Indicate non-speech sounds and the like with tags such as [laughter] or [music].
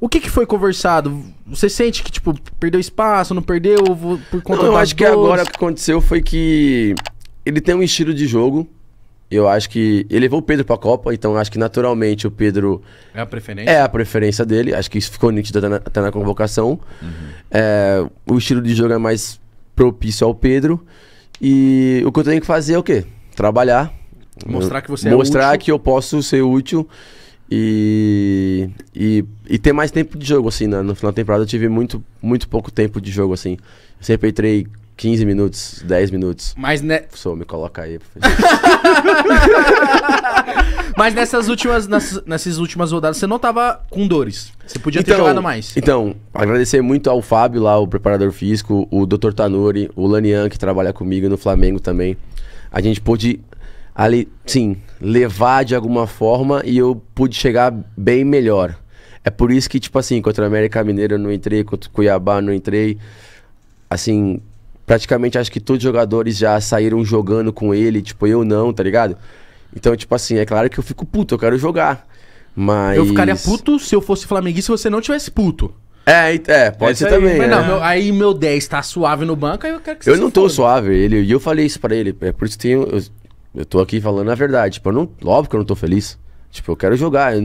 O que, que foi conversado? Você sente que, tipo, perdeu espaço, não perdeu por conta não, eu acho que agora o que aconteceu foi que ele tem um estilo de jogo. Eu acho que ele levou o Pedro para a Copa, então acho que naturalmente o Pedro é a preferência, é a preferência dele. Acho que isso ficou nítido até na, até na convocação. Uhum. É, o estilo de jogo é mais propício ao Pedro e o que eu tenho que fazer é o quê? Trabalhar, mostrar que você mostrar é mostrar que eu posso ser útil e, e, e, ter mais tempo de jogo, assim, né? No final da temporada eu tive muito, muito pouco tempo de jogo, assim. Eu sempre entrei 15 minutos, 10 minutos. Mas, né? só me coloca aí. [laughs] Mas nessas últimas, nessas, nessas, últimas rodadas você não tava com dores. Você podia então, ter jogado mais. Então, agradecer muito ao Fábio lá, o preparador físico, o Dr. Tanuri, o Lanian, que trabalha comigo no Flamengo também. A gente pôde ali, sim, levar de alguma forma e eu pude chegar bem melhor. É por isso que, tipo assim, contra a América Mineira eu não entrei, contra o Cuiabá não entrei. Assim, praticamente acho que todos os jogadores já saíram jogando com ele, tipo, eu não, tá ligado? Então, tipo assim, é claro que eu fico puto, eu quero jogar. Mas. Eu ficaria puto se eu fosse flamenguista se você não tivesse puto. É, é pode é ser aí, também. Mas é. não, meu, aí meu 10 tá suave no banco, aí eu quero que você Eu não tô foda. suave, ele, e eu falei isso pra ele. É por isso que eu eu tô aqui falando a verdade. Tipo, eu não, óbvio que eu não tô feliz. Tipo, eu quero jogar. Eu,